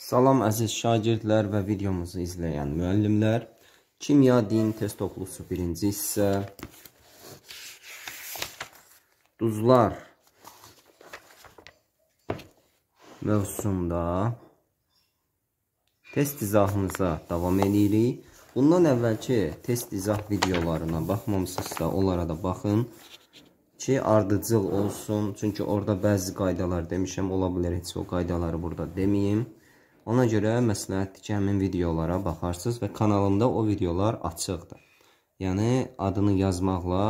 Salam əziz şagirdlər və videomuzu izləyən müəllimlər. Kimya din test oxlusu 1-ci hissə. Duzlar mövzusunda test izahımıza davam edirik. Bundan əvvəlki test izah videolarına baxmamısınızsa onlara da baxın ki, ardıcıl olsun. Çünki orada bəzi qaydalar demişəm, ola bilər heç o qaydaları burada deməyim. Ona görə məsləhətdir ki, həmin videolara baxarsınız və kanalımda o videolar açıqdır. Yəni adını yazmaqla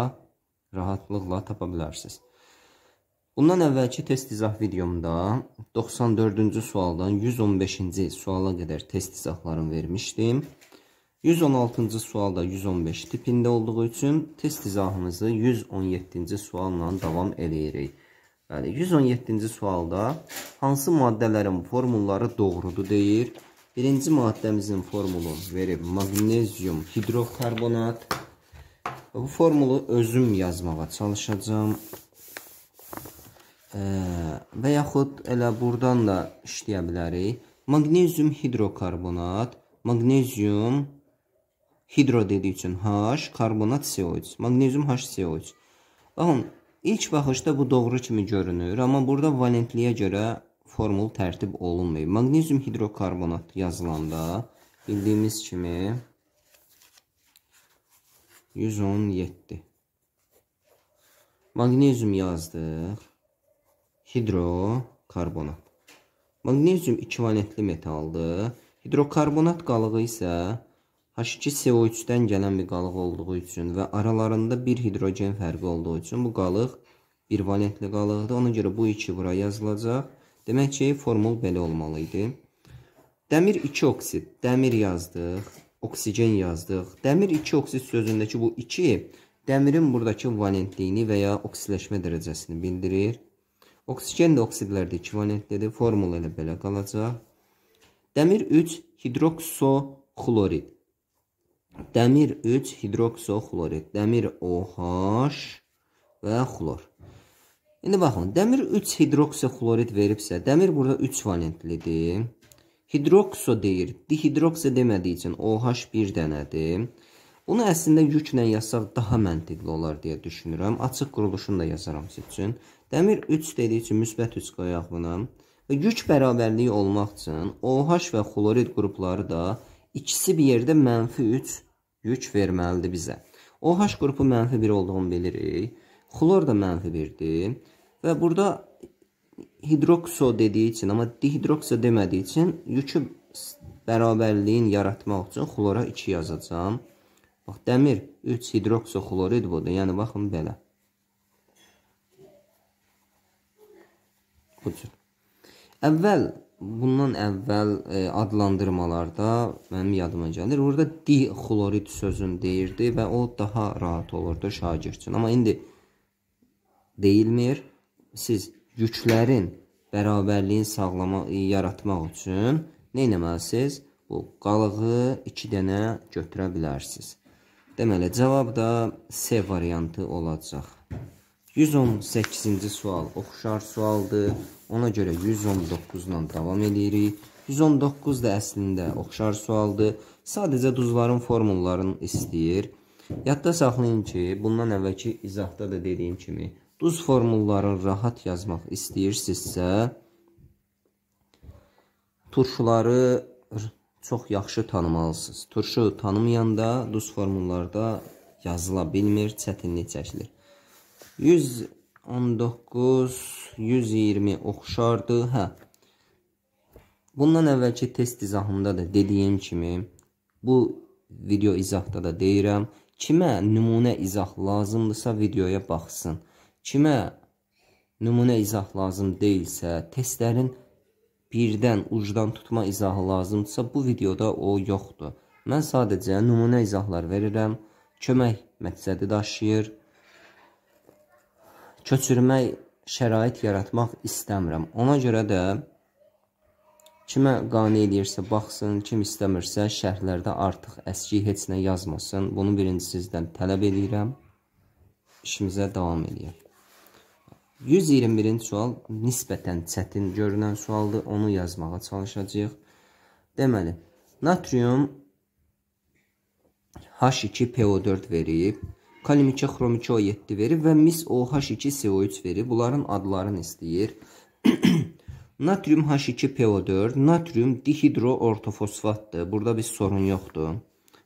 rahatlıqla tapa bilərsiniz. Bundan əvvəlki test izah videomda 94-cü sualdan 115-ci suala qədər test izahlarını vermişdim. 116-cı sualda 115 tipində olduğu üçün test izahımızı 117-ci sualla davam edirik. Bəli, 117-ci sualda hansı maddələrin formulları doğrudur deyir. Birinci maddəmizin formulu verib magnezyum hidrokarbonat. Bu formulu özüm yazmağa çalışacağam. E, və yaxud elə buradan da işləyə bilərik. Magnezyum hidrokarbonat, magnezyum hidro dediyi üçün H, karbonat CO3, magnezyum HCO3. Baxın, İlk baxışda bu doğru kimi görünür, amma burada valentliyə görə formul tərtib olunmayıb. Magnezium hidrokarbonat yazılanda bildiyimiz kimi 117 Magnezium yazdıq. Hidrokarbonat. Magnezium ekvivalentli metaldır. Hidrokarbonat qalığı isə H2 CO3-dən gələn bir qalıq olduğu üçün və aralarında bir hidrogen fərqi olduğu üçün bu qalıq bir valentli qalıqdır. Ona görə bu 2 bura yazılacaq. Demək ki, formul belə olmalı idi. Dəmir 2 oksid, dəmir yazdıq, oksigen yazdıq. Dəmir 2 oksid sözündəki bu 2 dəmirin buradakı valentliyini və ya oksidləşmə dərəcəsini bildirir. Oksigen də oksidlərdə 2 valentlidir. Formul elə belə qalacaq. Dəmir 3 hidroksoxlorid. Dəmir 3 hidroksoxlorid, dəmir OH və xlor. İndi baxın, dəmir 3 hidroksoxlorid veribsə, dəmir burada 3 valentlidir. Hidrokso deyir, dihidrokso demədiyi üçün OH bir dənədir. Bunu əslində yüklə yazsaq daha məntiqli olar deyə düşünürəm. Açıq quruluşunu da yazaram siz üçün. Dəmir 3 dediyi üçün müsbət 3 qoyaq buna. Və yük bərabərliyi olmaq üçün OH və xlorid qrupları da ikisi bir yerdə mənfi 3 yük verməlidir bizə. OH qrupu mənfi 1 olduğunu bilirik. Xlor da mənfi 1-dir. Və burada hidrokso dediyi üçün, amma dihidrokso demədiyi üçün yükü bərabərliyin yaratmaq üçün xlora 2 yazacağam. Bax, dəmir 3 hidrokso xlorid budur. Yəni, baxın, belə. Bu cür. Əvvəl bundan əvvəl e, adlandırmalarda mənim yadıma gəlir. Orada dixlorid sözünü deyirdi və o daha rahat olurdu şagird üçün. Amma indi deyilmir. Siz yüklərin bərabərliyin sağlama e, yaratmaq üçün nə etməlisiniz? Bu qalığı 2 dənə götürə bilərsiniz. Deməli cavab da C variantı olacaq. 118-ci sual oxşar sualdır. Ona görə 119-la davam edirik. 119 da əslində oxşar sualdır. Sadəcə duzların formullarını istəyir. Yadda saxlayın ki, bundan əvvəlki izahda da dediyim kimi, duz formullarını rahat yazmaq istəyirsinizsə, turşuları çox yaxşı tanımalısınız. Turşu tanımayanda duz formullarda yazıla bilmir, çətinlik çəkilir. 119, 120 oxşardı. Hə. Bundan əvvəlki test izahımda da dediyim kimi, bu video izahda da deyirəm, kimə nümunə izah lazımdırsa videoya baxsın. Kimə nümunə izah lazım deyilsə, testlərin birdən ucdan tutma izahı lazımdırsa, bu videoda o yoxdur. Mən sadəcə nümunə izahlar verirəm, kömək məqsədi daşıyır köçürmək şərait yaratmaq istəmirəm. Ona görə də kimə qane eləyirsə baxsın, kim istəmirsə şərhlərdə artıq əski heç nə yazmasın. Bunu birinci sizdən tələb edirəm. İşimizə davam edək. 121-ci sual nisbətən çətin görünən sualdır. Onu yazmağa çalışacağıq. Deməli, natrium H2PO4 verib kalium 2 xrom 2 O7 verir və mis OH2 CO3 verir. Bunların adlarını istəyir. natrium H2 PO4, natrium dihidro ortofosfatdır. Burada bir sorun yoxdur.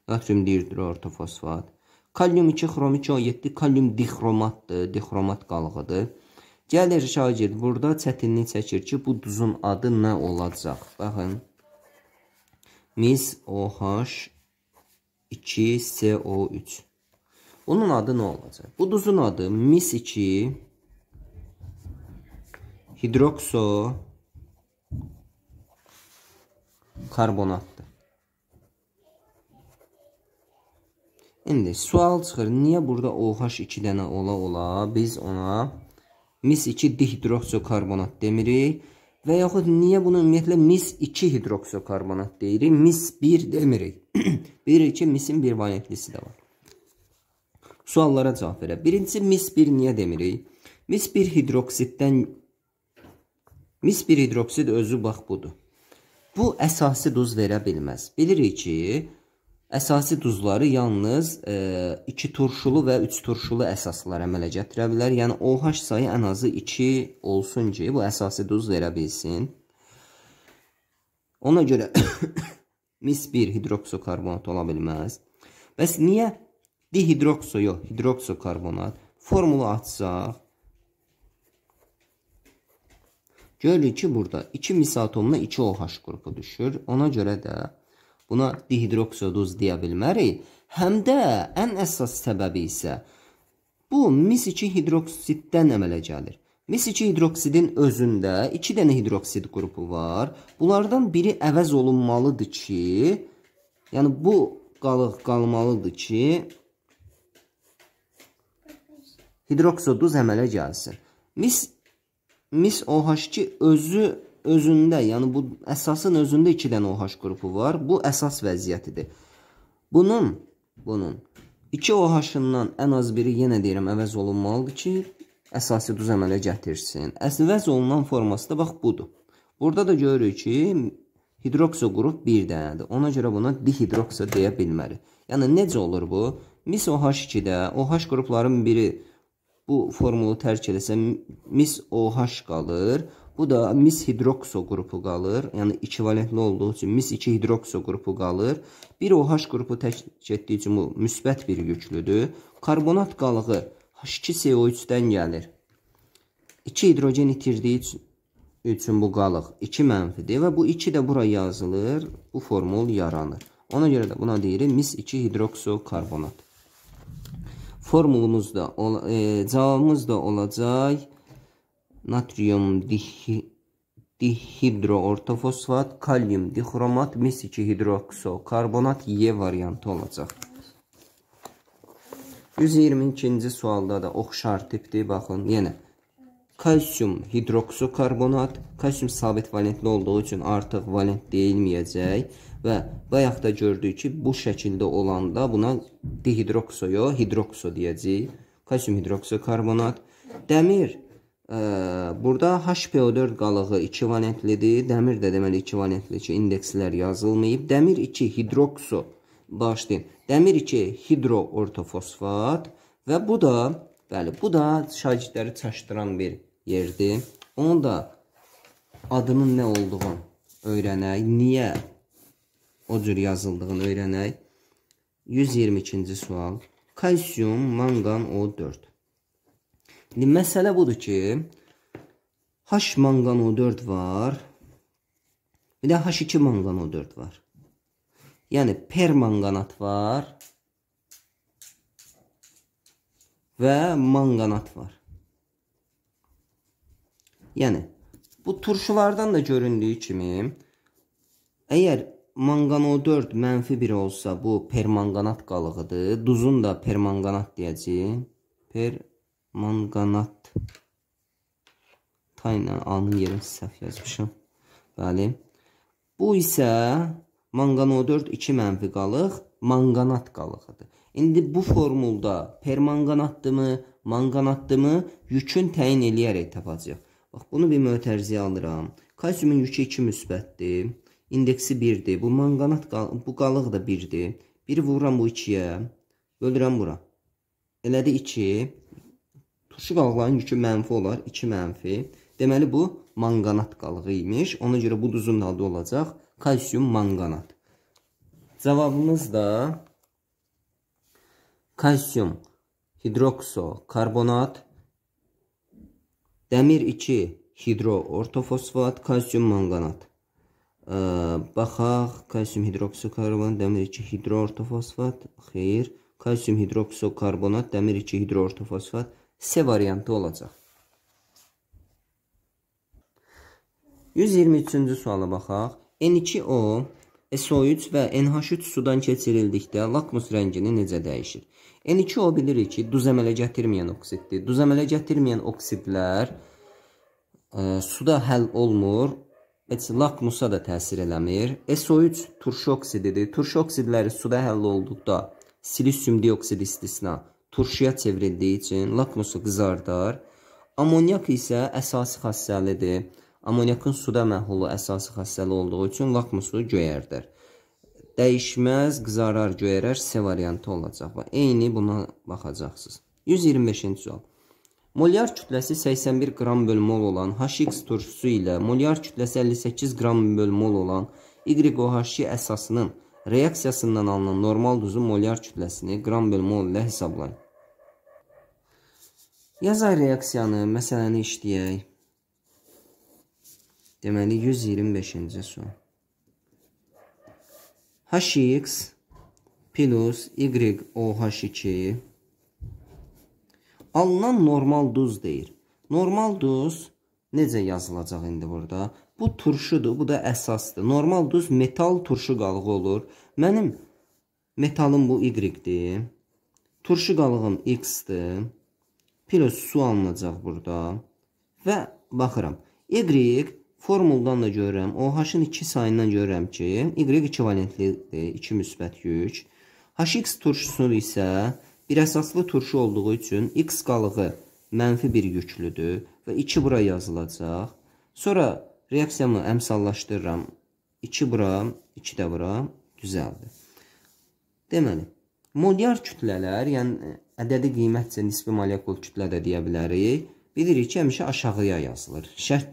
Natrium dihidro ortofosfat. Kalium 2 xrom 2 O7 kalium dixromatdır, dixromat qalığıdır. Gəlir şagird burada çətinlik çəkir ki, bu duzun adı nə olacaq? Baxın. Mis OH 2 CO3 Bunun adı nə olacaq? Buduzun adı mis 2 hidrokso karbonatdır. İndi sual çıxır. Niyə burada OH 2 dənə ola-ola biz ona mis 2 dihidroksokarbonat demirik? Və yaxud niyə bunu ümumiyyətlə mis 2 hidroksokarbonat deyirik, mis 1 demirik? Bilirik ki, misin bir valentlisi də var suallara cavab verək. Birincisi mis 1 niyə demirik? Mis 1 hidroksiddən mis 1 hidroksid özü bax budur. Bu əsasi duz verə bilməz. Bilirik ki, əsasi duzları yalnız 2 e, turşulu və 3 turşulu əsaslar əmələ gətirə bilər. Yəni OH sayı ən azı 2 olsun ki, bu əsasi duz verə bilsin. Ona görə mis 1 hidroksokarbonat ola bilməz. Bəs niyə Dihidrokso yox, hidroksokarbonat formulu açsaq görürük ki, burada 2 mis atomuna 2 OH qrupu düşür. Ona görə də buna dihidroksoduz deyə bilmərik. Həm də ən əsas səbəbi isə bu mis 2 hidroksiddən əmələ gəlir. Mis 2 hidroksidin özündə 2 dənə hidroksid qrupu var. Bunlardan biri əvəz olunmalıdır ki, yəni bu qalıq qalmalıdır ki, hidroksiduz əmələ gəlsin. Mis mis OH2 özü özündə, yəni bu əsasın özündə 2 dənə OH qrupu var. Bu əsas vəziyyətidir. Bunun bunun 2 OH-dan ən az biri yenə deyirəm əvəz olunmalıdır ki, əsasi duz əmələ gətirsin. Əvəz olunan forması da bax budur. Burada da görürük ki, hidrokso qrup 1 dənədir. Ona görə buna dihidrokso deyə bilmərik. Yəni necə olur bu? Mis OH2-də OH qrupların biri bu formulu tərk eləsəm mis OH qalır. Bu da mis hidrokso qrupu qalır. Yəni ekvivalentli olduğu üçün mis 2 hidrokso qrupu qalır. Bir OH qrupu tərk etdiyi üçün bu müsbət bir yüklüdür. Karbonat qalığı H2CO3-dən gəlir. 2 hidrogen itirdiyi üçün bu qalıq 2 mənfidir və bu 2 də bura yazılır. Bu formul yaranır. Ona görə də buna deyirik mis 2 hidrokso karbonat. Formulumuz da, e, cavabımız da olacaq natrium dixi dihidro orta fosfat, kalyum dixromat, mis 2 hidrokso karbonat Y variantı olacaq. 122-ci sualda da oxşar tipdir, baxın, yenə. Kalsium hidroksokarbonat, kalsium sabit valentli olduğu üçün artıq valent deyilməyəcək və bayaq da gördük ki, bu şəkildə olanda buna dihidroksoyo, hidrokso deyəcəyik. Kalsium hidroksokarbonat. Dəmir ə, e, burada HPO4 qalığı 2 valentlidir. Dəmir də deməli 2 valentli ki, indekslər yazılmayıb. Dəmir 2 hidrokso, bağışlayın. Dəmir 2 hidroortofosfat və bu da Bəli, bu da şagirdləri çaşdıran bir yerdir. Onu da adının nə olduğunu öyrənək, niyə o cür yazıldığını öyrənək. 122-ci sual. Kalsium, manqan, O4. İndi məsələ budur ki, H manqan O4 var. Bir də H2 manqan O4 var. Yəni permanganat var və manganat var. Yəni, bu turşulardan da göründüyü kimi, əgər manqano-4 mənfi 1 olsa, bu permanganat qalığıdır. Duzun da permanganat deyəcəyik. Permanganat tayla anın yerin səhv yazmışam. Bəli. Bu isə manqano-4 2 mənfi qalıq, manganat qalığıdır. İndi bu formulda permanganatdımı, manganatdımı yükün təyin eləyərək tapacağıq. Bax, bunu bir mötərizə alıram. Kalsiumun yükü 2 müsbətdir. İndeksi 1-dir. Bu manganat, bu qalıq da 1-dir. 1 vururam bu 2-yə. Bölürəm bura. Elədi 2. Turşu qalığının yükü mənfi olar. 2 mənfi. Deməli, bu manganat qalığı imiş. Ona görə bu duzun adı olacaq. Kalsium manganat. Cavabımız da kalsium hidroksokarbonat, dəmir 2 hidroortofosfat, kalsium manganat. Ə, baxaq, kalsium hidroksokarbonat, dəmir 2 hidroortofosfat, xeyr, kalsium hidroksokarbonat, dəmir 2 hidroortofosfat C variantı olacaq. 123-cü suala baxaq. N2O SO3 və NH3 sudan keçirildikdə lakmus rəngini necə dəyişir? N2O bilirik ki, duz əmələ gətirməyən oksiddir. Duz əmələ gətirməyən oksidlər ə, e, suda həll olmur, heç lakmusa da təsir eləmir. SO3 turşu oksididir. Turşu oksidləri suda həll olduqda silisium dioksid istisna turşuya çevrildiyi üçün lakmusu qızardar. Amoniak isə əsas xassəlidir. Amoniakın suda məhulu əsası xassəli olduğu üçün lakmus suyu göyərdər. Dəyişməz, qızarar, göyərər C variantı olacaq və eyni buna baxacaqsınız. 125-ci sual. Molyar kütləsi 81 qram böl mol olan HX turşusu ilə molyar kütləsi 58 qram böl mol olan YOHC əsasının reaksiyasından alınan normal duzun molyar kütləsini qram böl mol ilə hesablayın. Yazay reaksiyanı məsələni işləyək. Deməli 125-ci sual. HX plus YOH2 alınan normal duz deyir. Normal duz necə yazılacaq indi burada? Bu turşudur, bu da əsasdır. Normal duz metal turşu qalığı olur. Mənim metalım bu Y-dir. Turşu qalığım X-dir. Plus su alınacaq burada. Və baxıram. Y Formuldan da görürəm, OH-ın 2 sayından görürəm ki, Y ekvivalentlidir, 2 müsbət yük. HX turşusunun isə bir əsaslı turşu olduğu üçün X qalığı mənfi bir yüklüdür və 2 bura yazılacaq. Sonra reaksiyamı əmsallaşdırıram. 2 bura, 2 də bura düzəldi. Deməli, molyar kütlələr, yəni ədədi qiymətcə nisbi molekul kütlə də deyə bilərik bilirik ki, həmişə aşağıya yazılır. Şərt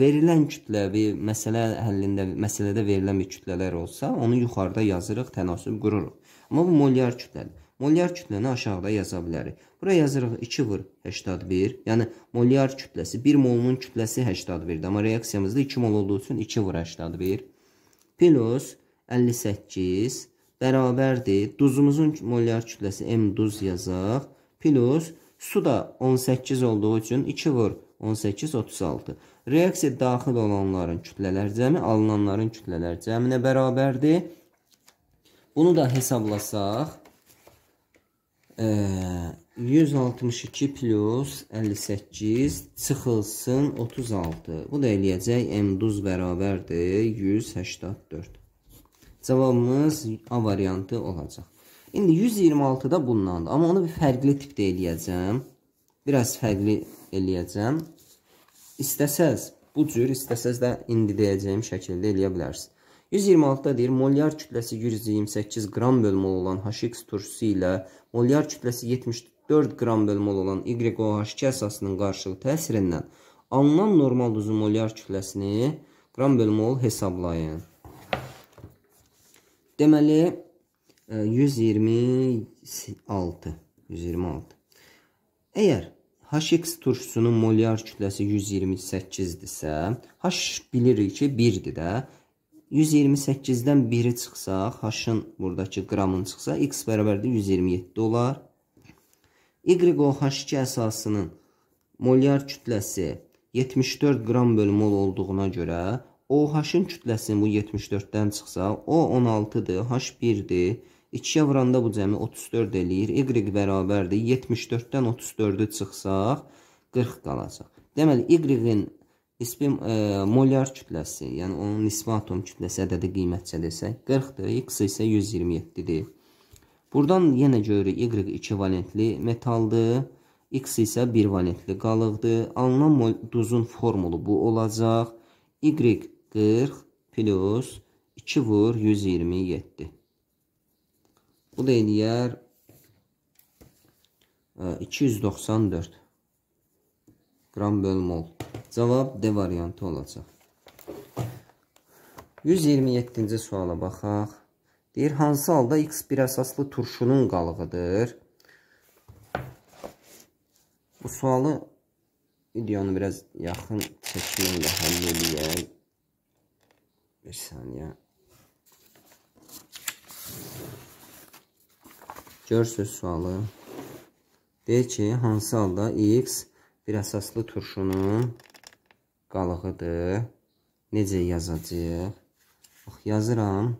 verilən kütləvi məsələ həllində məsələdə verilən bir kütlələr olsa, onu yuxarıda yazırıq, tənasüb qururuq. Amma bu molyar kütlədir. Molyar kütləni aşağıda yaza bilərik. Bura yazırıq 2 vur 81, yəni molyar kütləsi 1 molunun kütləsi 81-dir, amma reaksiyamızda 2 mol olduğu üçün 2 vur 81 plus 58 bərabərdir. Duzumuzun molyar kütləsi m duz yazaq plus 0.5 Su da 18 olduğu üçün 2 vur 18 36. Reaksiya daxil olanların kütlələr cəmi alınanların kütlələr cəminə bərabərdir. Bunu da hesablasaq e, 162 plus 58 çıxılsın 36. Bu da eləyəcək M-duz bərabərdir 184. Cavabımız A variantı olacaq. İndi 126-da bundandır. Amma onu bir fərqli tipdə eləyəcəm. Biraz fərqli eləyəcəm. İstəsəz bu cür, istəsəz də indi deyəcəyim şəkildə eləyə bilərsiniz. 126-da deyir, molyar kütləsi 128 qram bölmol olan HX turşusu ilə molyar kütləsi 74 qram bölmol olan YOH2 əsasının qarşılığı təsirindən alınan normal duzun molyar kütləsini qram bölmol hesablayın. Deməli, 126. 126. Əgər Hx turşusunun molyar kütləsi 128-dirsə, H bilirik ki, 1-dir də. 128-dən 1-i çıxsa, H-ın buradakı qramın çıxsa, X bərabərdir 127 olar. YOH2 əsasının molyar kütləsi 74 qram bölü mol olduğuna görə, OH-ın kütləsinin bu 74-dən çıxsa, O 16-dır, H 1-dir. 2-yə vuranda bu cəmi 34 eləyir. Y bərabərdir. 74-dən 34-ü çıxsaq, 40 qalacaq. Deməli, Y-in nisbi e, molyar kütləsi, yəni onun nisbi atom kütləsi ədədi qiymətcə desək, 40-dır. X isə 127-dir. Buradan yenə görürük, Y 2 valentli metaldır. X isə 1 valentli qalıqdır. Alınan duzun formulu bu olacaq. Y 40 plus 2 vur 127. Bu da eləyər 294 qram bölmol. Cavab D variantı olacaq. 127-ci suala baxaq. Deyir, hansı halda x bir əsaslı turşunun qalığıdır? Bu sualı videonu biraz yaxın çəkimlə həll edəyək. Bir saniyə. Görsüz sualı. Deyir ki, hansı halda x bir əsaslı turşunun qalığıdır? Necə yazacaq? Bax, yazıram.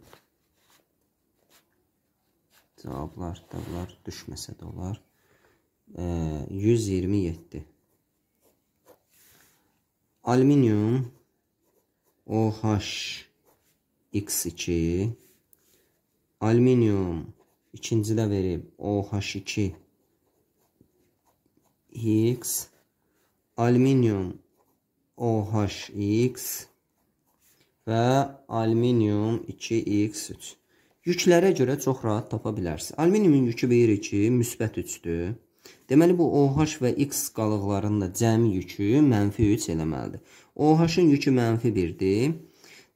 Cavablar, tablar düşməsə də olar. E, 127. Aluminium OH X2 Aluminium ikinci də verib OH2 X alüminium OHX və alüminium 2X3. Yüklərə görə çox rahat tapa bilərsiniz. Alüminiumun yükü verir ki, müsbət 3-dür. Deməli, bu OH və X qalıqlarının da cəmi yükü mənfi 3 eləməlidir. OH-ın yükü mənfi 1-dir.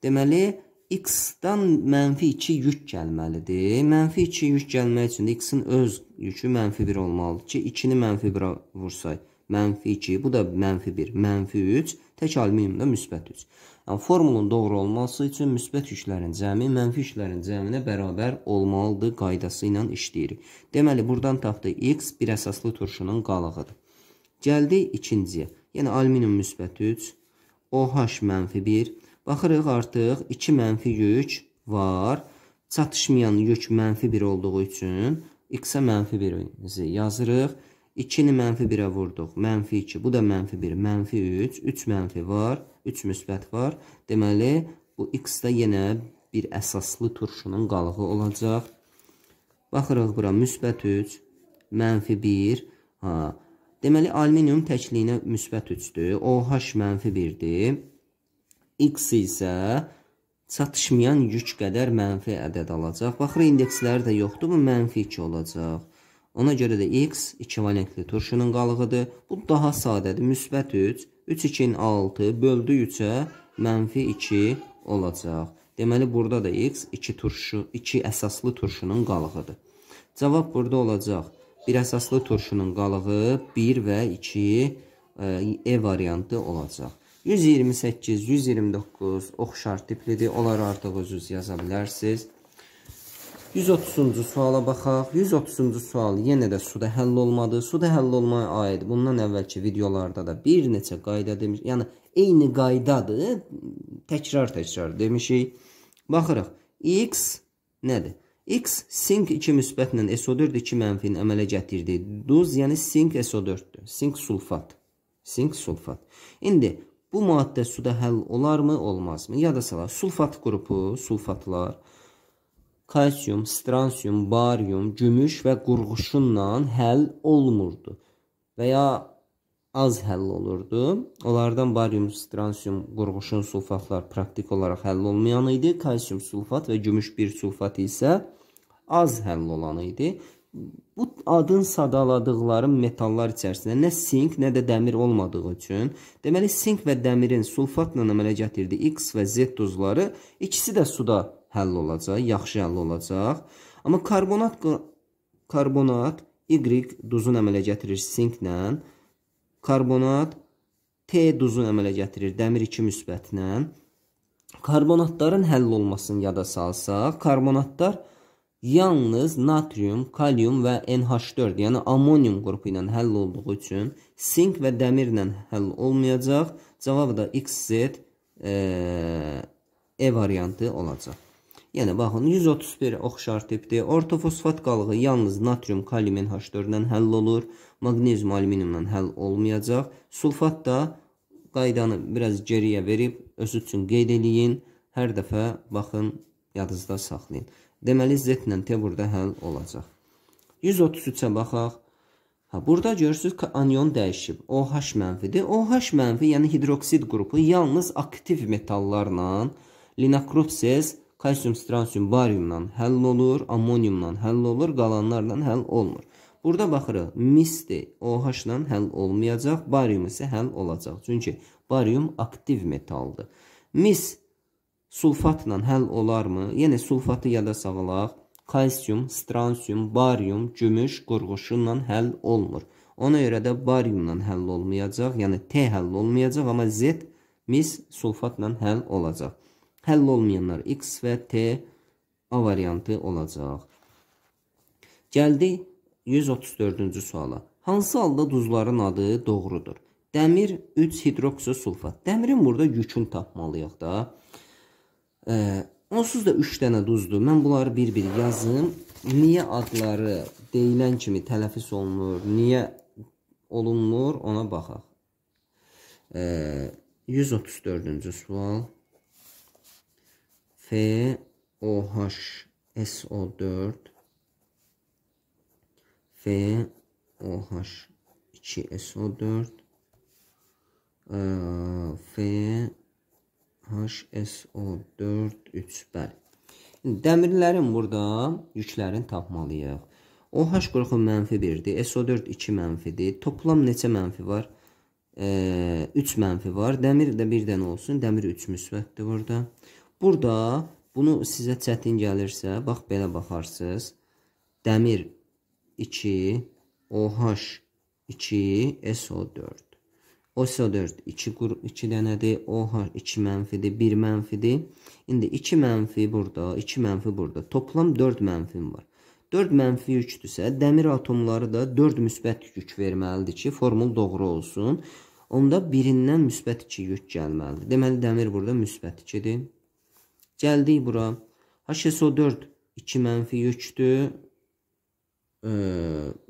Deməli, x-dan mənfi 2 yük gəlməlidir. Mənfi 2 yük gəlmək üçün x-in öz yükü mənfi 1 olmalıdır ki, 2-ni mənfi 1-ə vursay, mənfi 2, bu da mənfi 1, mənfi 3, tək alüminiumda müsbət 3. Yəni, formulun doğru olması üçün müsbət yüklərin cəmi, mənfi yüklərin cəminə bərabər olmalıdır qaydası ilə işləyirik. Deməli, buradan tapdıq x bir əsaslı turşunun qalığıdır. Gəldik ikinciyə. Yəni, alüminium müsbət 3, OH mənfi 1, Baxırıq artıq 2 mənfi yük var. Çatışmayan yük mənfi 1 olduğu üçün x-ə mənfi 1-imizi yazırıq. 2-ni mənfi 1-ə vurduq. Mənfi 2, bu da mənfi 1, mənfi 3. 3 mənfi var, 3 müsbət var. Deməli, bu x-də yenə bir əsaslı turşunun qalığı olacaq. Baxırıq bura, müsbət 3, mənfi 1. Ha, deməli, alüminium təkliyinə müsbət 3-dür. OH mənfi 1-dir x isə çatışmayan yük qədər mənfi ədəd alacaq. Baxır, indeksləri də yoxdur, bu mənfi 2 olacaq. Ona görə də x ekvivalentli turşunun qalığıdır. Bu daha sadədir, müsbət 3, 3 2-nin 6 böldü 3-ə mənfi 2 olacaq. Deməli, burada da x 2 turşu, 2 əsaslı turşunun qalığıdır. Cavab burada olacaq. Bir əsaslı turşunun qalığı 1 və 2 e, e variantı olacaq. 128, 129 oxşar tiplidir. Onları artıq özünüz yaza bilərsiniz. 130-cu suala baxaq. 130-cu sual yenə də suda həll olmadı. Suda həll olmaya aid bundan əvvəlki videolarda da bir neçə qayda demiş. Yəni, eyni qaydadır. Təkrar-təkrar demişik. Baxırıq. X nədir? X sink 2 müsbətlə SO4 2 mənfini əmələ gətirdi. Duz, yəni sink SO4-dür. Sink sulfat. Sink sulfat. İndi Bu maddə suda həll olarmı, olmazmı? Yada salaq. Sulfat qrupu, sulfatlar kalsium, stransium, barium, gümüş və qurğuşunla həll olmurdu və ya az həll olurdu. Onlardan barium, stransium, qurğuşun sulfatlar praktik olaraq həll olmayan idi. Kalsium sulfat və gümüş bir sulfat isə az həll olan idi bu adın sadaladıqları metallar içərisində nə sink, nə də dəmir olmadığı üçün, deməli sink və dəmirin sulfatla əmələ gətirdiyi X və Z duzları ikisi də suda həll olacaq, yaxşı həll olacaq. Amma karbonat karbonat Y duzun əmələ gətirir sinklə, karbonat T duzun əmələ gətirir dəmir 2 müsbətlə. Karbonatların həll olmasını yada salsaq, karbonatlar yalnız natrium, kalium və NH4, yəni amonium qrupu ilə həll olduğu üçün sink və dəmirlə həll olmayacaq. Cavab da XZ e, E variantı olacaq. Yəni, baxın, 131 oxşar tipdir. Ortofosfat qalığı yalnız natrium, kalium, NH4-dən həll olur. Magnezyum, alüminiumdan həll olmayacaq. Sulfat da qaydanı biraz geriyə verib, özü üçün qeyd eləyin. Hər dəfə baxın, yadınızda saxlayın. Deməli, Z ilə T burada həll olacaq. 133-ə baxaq. Ha, burada görürsünüz ki, anion dəyişib. OH mənfidir. OH mənfi, yəni hidroksid qrupu yalnız aktiv metallarla, linakropses, kalsium, stransium, bariumla həll olur, ammoniumla həll olur, qalanlarla həll olmur. Burada baxırıq, misdir, OH ilə həll olmayacaq, barium isə həll olacaq. Çünki barium aktiv metaldır. Mis sulfatla həll olarmı? Yəni sulfatı yada salaq. Kalsium, stransium, barium, gümüş qurğuşunla həll olmur. Ona görə də bariumla həll olmayacaq, yəni T həll olmayacaq, amma Z mis sulfatla həll olacaq. Həll olmayanlar X və T A variantı olacaq. Gəldi 134-cü suala. Hansı halda duzların adı doğrudur? Dəmir 3 hidroksosulfat. Dəmirin burada yükün tapmalıyıq da. E, onsuz da 3 dənə duzdur. Mən bunları bir-bir yazım. Niyə adları deyilən kimi tələffüz olunur, niyə olunmur, ona baxaq. E, 134-cü sual. F O H S O 4 F O H 2 S O 4 F HSO4 3 bəli. Dəmirlərin burada yüklərini tapmalıyıq. OH qrupu mənfi 1-dir, SO4 2 mənfidir. Toplam neçə mənfi var? 3 e, mənfi var. Dəmir də bir dənə olsun. Dəmir 3 müsbətdir burada. Burada bunu sizə çətin gəlirsə, bax belə baxarsınız. Dəmir 2, OH 2, SO4. OSO4 2 qrup 2 dənədir. OH 2 mənfidir, 1 mənfidir. İndi 2 mənfi burada, 2 mənfi burada. Toplam 4 mənfim var. 4 mənfi yükdürsə, dəmir atomları da 4 müsbət yük verməlidir ki, formul doğru olsun. Onda birindən müsbət 2 yük gəlməlidir. Deməli dəmir burada müsbət 2-dir. Gəldik bura. HSO4 2 mənfi yükdür. Ə,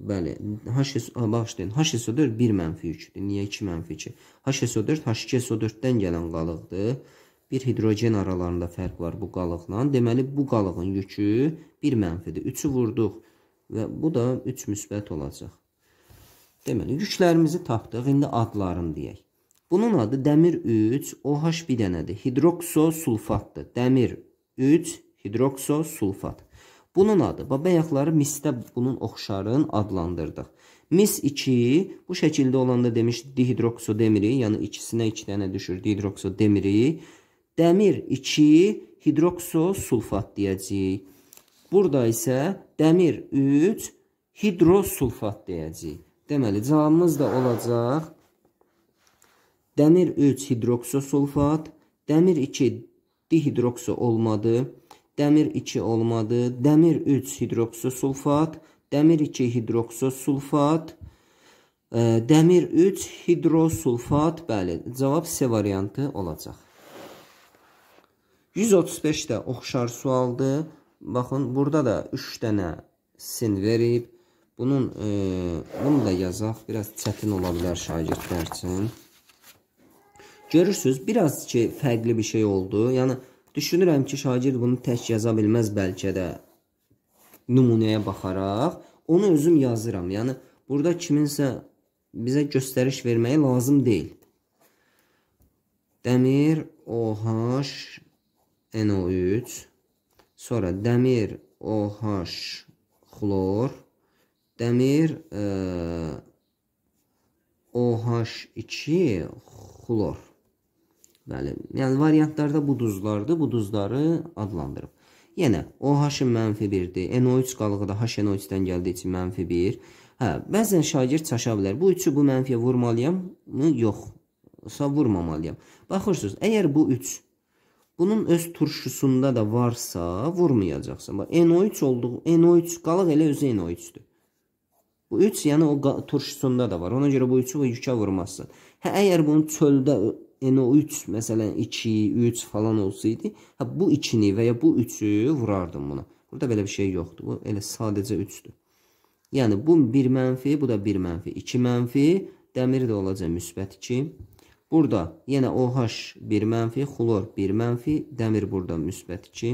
bəli, H2, bağışlayın. H2SO4 1 mənfi 3-dür. Niyə 2 mənfi 2? H2SO4 H2SO4-dən gələn qalıqdır. Bir hidrogen aralarında fərq var bu qalıqla. Deməli, bu qalığın yükü 1 mənfidir. 3-ü vurduq və bu da 3 müsbət olacaq. Deməli, yüklərimizi tapdıq. İndi adlarını deyək. Bunun adı dəmir 3, OH bir dənədir. Hidroksosulfatdır. Dəmir 3, hidroksosulfat. Bunun adı, babayaqları misdə bunun oxşarın adlandırdıq. Mis 2 bu şəkildə olanda demiş dihidroksodemiri, yəni ikisinə 2 iki dənə düşür dihidroksodemiri. Dəmir 2 hidroksosulfat deyəcəyik. Burada isə dəmir 3 hidrosulfat deyəcəyik. Deməli cavabımız da olacaq dəmir 3 hidroksosulfat, dəmir 2 dihidrokso olmadı dəmir 2 olmadı, dəmir 3 hidroksosulfat, dəmir 2 hidroksosulfat, e, dəmir 3 hidrosulfat, bəli, cavab C variantı olacaq. 135 də oxşar sualdır. Baxın, burada da 3 dənə sin verib. Bunun, e, bunu da yazaq. Biraz çətin ola bilər şagirdlər üçün. Görürsünüz, biraz ki, fərqli bir şey oldu. Yəni, Düşünürəm ki, şagird bunu tək yaza bilməz bəlkə də nümunəyə baxaraq onu özüm yazıram. Yəni burada kiminsə bizə göstəriş verməyi lazım deyil. Dəmir OH NO3 sonra dəmir OH xlor dəmir e, OH2 xlor Bəli, yəni variantlarda bu duzlardır, bu duzları adlandırıb. Yenə OH mənfi 1-dir. NO3 qalığı da HNO3-dən gəldiyi üçün mənfi 1. Hə, bəzən şagird çaşa bilər. Bu üçü bu mənfiyə vurmalıyam mı? Yox. Sa vurmamalıyam. Baxırsınız, əgər bu 3 bunun öz turşusunda da varsa, vurmayacaqsan. Bax, NO3 olduğu, NO3 qalıq elə özü NO3-dür. Bu 3, yəni o turşusunda da var. Ona görə bu 3-ü yükə vurmazsan. Hə, əgər bunu çöldə NO3 məsələn 2, 3 falan olsaydı, hə bu 2-ni və ya bu 3-ü vurardım buna. Burada belə bir şey yoxdur. Bu elə sadəcə 3-dür. Yəni bu 1 mənfi, bu da 1 mənfi, 2 mənfi, dəmir də olacaq müsbət 2. Burada yenə OH 1 mənfi, xlor 1 mənfi, dəmir burada müsbət 2.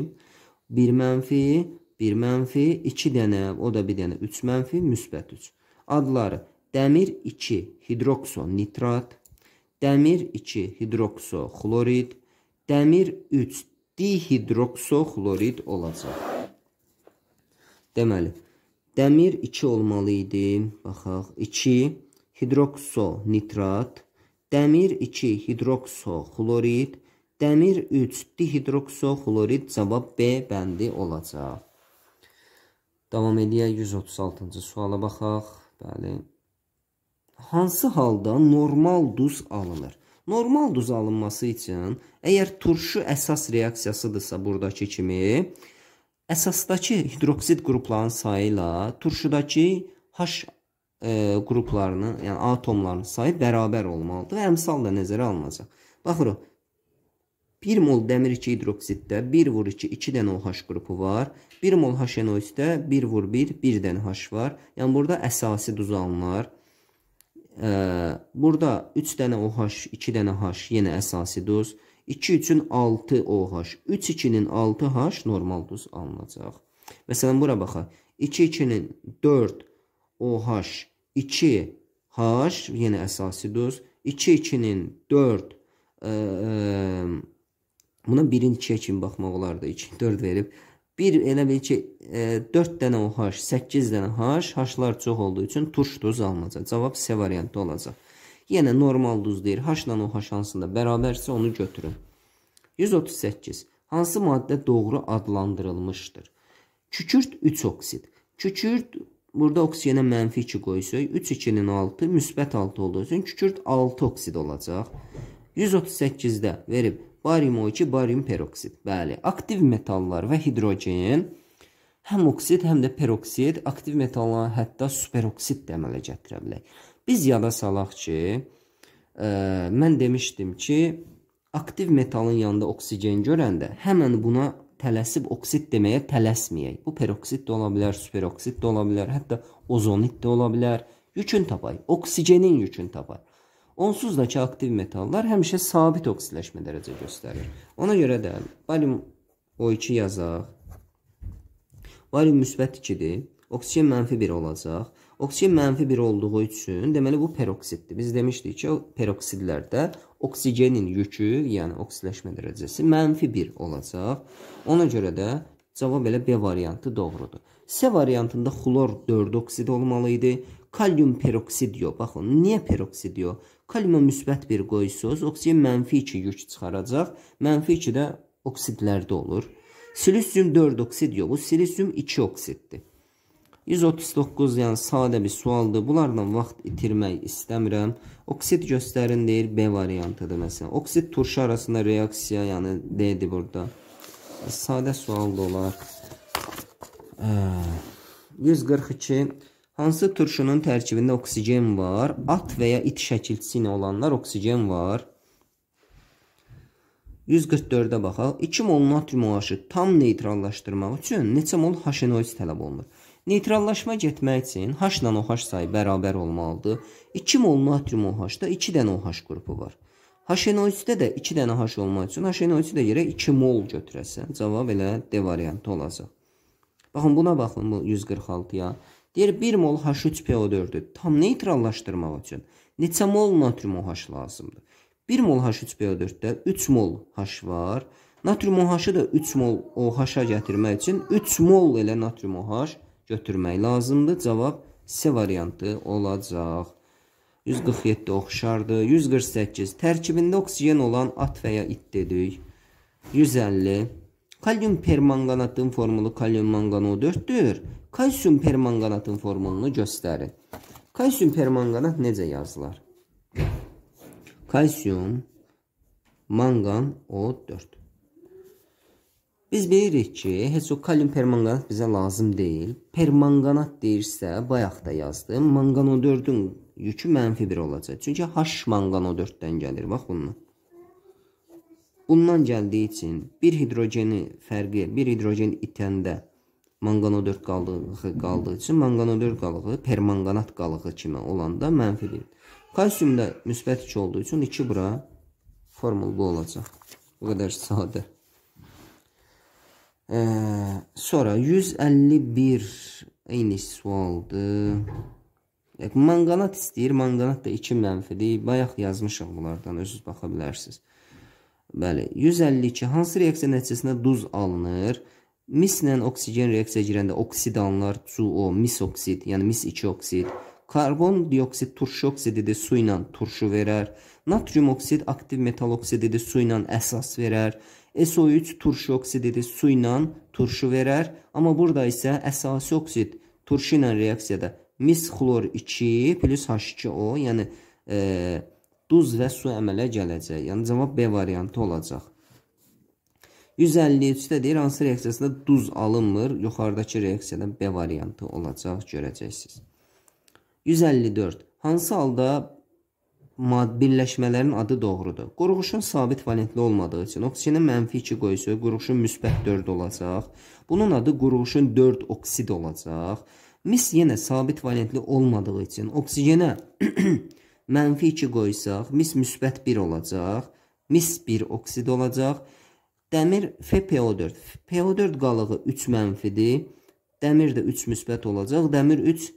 1 mənfi, 1 mənfi, 2 dənə, o da bir dənə 3 mənfi, müsbət 3. Adları dəmir 2, hidrokson nitrat, dəmir 2 hidroksoxlorid, dəmir 3 dihidroksoxlorid olacaq. Deməli, dəmir 2 olmalı idi. Baxaq, 2 hidroksonitrat, dəmir 2 hidroksoxlorid, dəmir 3 dihidroksoxlorid cavab B bəndi olacaq. Davam edək 136-cı suala baxaq. Bəli hansı halda normal duz alınır? Normal duz alınması üçün əgər turşu əsas reaksiyasıdırsa burdakı kimi əsasdakı hidroksid qruplarının sayı ilə turşudakı H e, qruplarının, yəni atomların sayı bərabər olmalıdır və əmsal da nəzərə alınacaq. Baxırıq. 1 mol dəmir 2 hidroksiddə 1 vur 2 2 dənə OH qrupu var. 1 mol HNO3-də 1 vur 1 1 dənə H var. Yəni burada əsasi duz alınır burada 3 dənə OH, 2 dənə H yenə əsasi duz. 2 üçün 6 OH, 3 2-nin 6 H normal duz alınacaq. Məsələn, bura baxaq. 2 2-nin 4 OH, 2 H yenə əsasi duz. 2 2-nin 4 ə, ə, buna 1-in 2-yə kimi baxmaq olardı. 2 4 verib Bir elə bil ki, e, 4 dənə o haş, 8 dənə haş, haşlar çox olduğu üçün turş duz alınacaq. Cavab C variantı olacaq. Yenə normal duz deyir. Haşla o haş hansında bərabərsə onu götürün. 138. Hansı maddə doğru adlandırılmışdır? Kükürt 3 oksid. Kükürt burada oksigenə mənfi 2 qoysak, 3 2-nin 6 müsbət 6 olduğu üçün kükürt 6 oksid olacaq. 138-də verib barium-O2, barium-peroksid. Bəli, aktiv metallar və hidrogen həm oksid, həm də peroksid aktiv metallara hətta superoksid də əmələ gətirə bilər. Biz yada salaq ki, ə, e, mən demişdim ki, aktiv metalın yanında oksigen görəndə həmən buna tələsib oksid deməyə tələsməyək. Bu peroksid də ola bilər, superoksid də ola bilər, hətta ozonit də ola bilər. Yükün tapay, oksigenin yükün tapay. Onsuz da ki, aktiv metallar həmişə sabit oksidləşmə dərəcə göstərir. Ona görə də barium O2 yazaq. Barium müsbət 2-dir. Oksigen mənfi 1 olacaq. Oksigen mənfi 1 olduğu üçün, deməli bu peroksiddir. Biz demişdik ki, peroksidlərdə oksigenin yükü, yəni oksidləşmə dərəcəsi mənfi 1 olacaq. Ona görə də cavab elə B variantı doğrudur. S variantında xlor 4 oksidi olmalı idi. Kalyum peroksid yo. Baxın, niyə peroksid yo? Kalyuma müsbət bir qoyursunuz, oksigen mənfi 2 yük çıxaracaq. Mənfi 2 də oksidlərdə olur. Silisyum 4 oksid yo. Bu silisyum 2 oksiddir. 139 yəni sadə bir sualdır. Bunlarla vaxt itirmək istəmirəm. Oksid göstərin deyir B variantıdır məsələn. Oksid turşu arasında reaksiya yəni D-dir burada. Sadə sual da olar. 142 hə. Hansı turşunun tərkibində oksigen var? At və ya it şəkilçisi olanlar oksigen var. 144-də baxaq. 2 mol natrium OH-ı tam neytrallaşdırmaq üçün neçə mol HNO3 tələb olunur? Neytrallaşma getmək üçün H ilə OH sayı bərabər olmalıdır. 2 mol natrium OH-da 2 dənə OH qrupu var. HNO3-də də 2 dənə H olmaq üçün HNO3-ü də yerə 2 mol götürəsən, cavab elə D variantı olacaq. Baxın, buna baxın bu 146-ya. Deyir 1 mol H3PO4-ü tam neytrallaşdırmaq üçün neçə mol natrium OH lazımdır? 1 mol H3PO4-də 3 mol H var. Natrium OH-ı da 3 mol OH-a gətirmək üçün 3 mol elə natrium OH götürmək lazımdır. Cavab C variantı olacaq. 147 oxşardı. 148 tərkibində oksigen olan at və ya it dedik. 150 Kalyum permanganatın formulu kalyum manganı 4-dür. Kalsium permanganatın formulunu göstərin. Kalsium permanganat necə yazılar? Kalsium mangan O4. Biz bilirik ki, heç o kalyum permanganat bizə lazım deyil. Permanganat deyirsə, bayaq da yazdım. Mangan O4-ün yükü mənfi 1 olacaq. Çünki H mangan O4-dən gəlir. Bax bununla. Bundan gəldiyi üçün bir hidrogeni fərqi, bir hidrogen itəndə manqanodört qalığı qaldığı üçün manqanodört qalığı permanganat qalığı kimi olanda mənfi 1. Kalsiumda müsbət 2 olduğu üçün 2 bura formul bu olacaq. Bu qədər sadə. Ee, sonra 151 eyni sualdır. Manqanat istəyir. Manqanat da 2 mənfidir. Bayaq yazmışıq bunlardan. Özünüz baxa bilərsiniz. Bəli, 152 hansı reaksiya nəticəsində duz alınır? Mislə oksigen reaksiyaya girəndə oksidanlar CuO, mis oksid, yəni mis 2 oksid, karbon dioksid turşu oksididir, su ilə turşu verər. Natrium oksid aktiv metal oksididir, su ilə əsas verər. SO3 turşu oksididir, su ilə turşu verər. Amma burada isə əsasi oksid turşu ilə reaksiyada mis xlor 2 plus H2O, yəni e, duz və su əmələ gələcək. Yəni cavab B variantı olacaq. 153-də deyir, hansı reaksiyasında duz alınmır? Yuxarıdakı reaksiyadan B variantı olacaq, görəcəksiniz. 154. Hansı halda mad birləşmələrin adı doğrudur? Qurğuşun sabit valentli olmadığı üçün oksigenin mənfi 2 qoysa, qurğuşun müsbət 4 olacaq. Bunun adı qurğuşun 4 oksid olacaq. Mis yenə sabit valentli olmadığı üçün oksigenə mənfi 2 qoysaq, mis müsbət 1 olacaq, mis 1 oksid olacaq. Dəmir FPO4. PO4 qalığı 3 mənfidir. Dəmir də 3 müsbət olacaq. Dəmir 3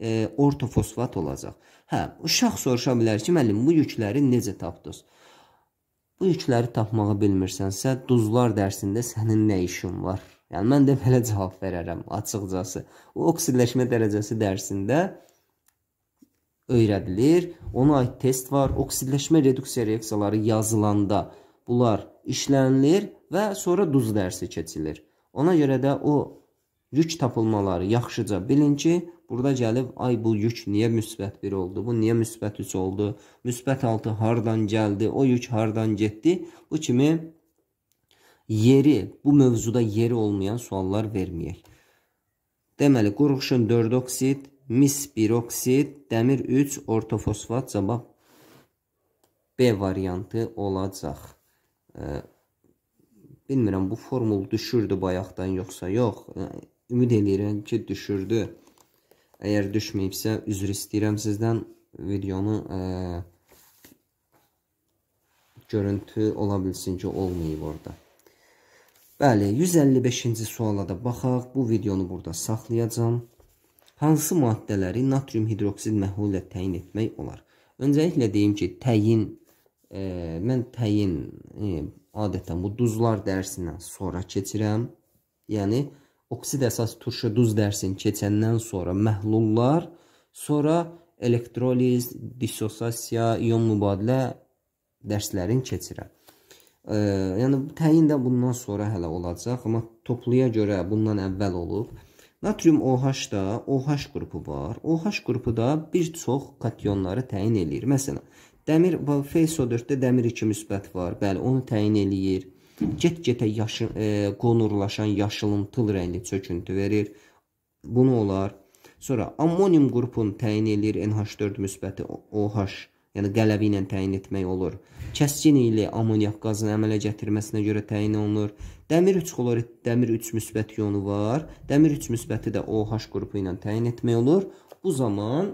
e, ortofosfat olacaq. Hə, uşaq soruşa bilər ki, müəllim, bu yükləri necə tapdınız? Bu yükləri tapmağı bilmirsənsə, duzlar dərsində sənin nə işin var? Yəni mən də belə cavab verərəm açıqcası. O oksidləşmə dərəcəsi dərsində öyrədilir. Ona aid test var. Oksidləşmə reduksiya reaksiyaları yazılanda bunlar işlənilir və sonra duz dərsi keçilir. Ona görə də o yük tapılmaları yaxşıca bilin ki, burada gəlib ay bu yük niyə müsbət 1 oldu, bu niyə müsbət 3 oldu, müsbət 6 hardan gəldi, o yük hardan getdi. Bu kimi yeri, bu mövzuda yeri olmayan suallar verməyək. Deməli, qurğuşun 4 oksid, mis piroksid, dəmir 3, ortofosfat cavab B variantı olacaq. E, bilmirəm, bu formul düşürdü bayaqdan yoxsa yox. Ümid edirəm ki, düşürdü. Əgər düşməyibsə, üzr istəyirəm sizdən videonu e, görüntü ola bilsin ki, olmayıb orada. Bəli, 155-ci suala da baxaq. Bu videonu burada saxlayacağam. Hansı maddələri natrium hidroksid məhulu ilə təyin etmək olar? Öncəliklə deyim ki, təyin e, mən təyin e, adətən bu duzlar dərsindən sonra keçirəm. Yəni oksid əsas turşu duz dərsini keçəndən sonra məhlullar, sonra elektroliz, dissosiasiya, ion mübadilə dərslərini keçirəm. E, yəni təyin də bundan sonra hələ olacaq, amma topluya görə bundan əvvəl olub. Natrium OH-da OH qrupu var. OH qrupu da bir çox kationları təyin eləyir. Məsələn, dəmir FeSO4-də dəmir 2 müsbət var. Bəli, onu təyin eləyir. Get-getə yaşı, e, qonurlaşan yaşılımtıl rəngli çöküntü verir. Bunu olar. Sonra ammonium qrupunu təyin eləyir NH4 müsbəti OH yəni qələvi ilə təyin etmək olur. Kəskin ili amoniak qazını əmələ gətirməsinə görə təyin olunur. Dəmir 3 klorid, dəmir 3 müsbət ionu var. Dəmir 3 müsbəti də OH qrupu ilə təyin etmək olur. Bu zaman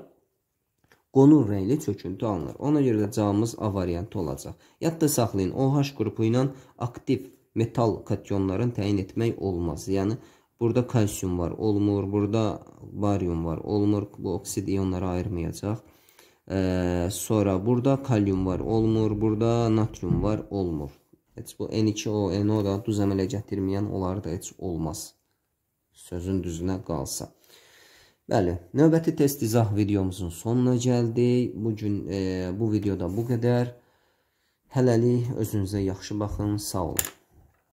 qonur rəyli çöküntü alınır. Ona görə də cavabımız A variantı olacaq. Yadda saxlayın, OH qrupu ilə aktiv metal kationların təyin etmək olmaz. Yəni Burada kalsium var, olmur. Burada barium var, olmur. Bu oksid ionları ayırmayacaq. Ee, sonra burada kalyum var olmur. Burada natrium var olmur. Heç bu N2O, NO da düz əmələ gətirməyən onlar da heç olmaz. Sözün düzünə qalsa. Bəli, növbəti test izah videomuzun sonuna gəldik. Bu gün e, bu videoda bu qədər. Hələlik özünüzə yaxşı baxın. Sağ olun.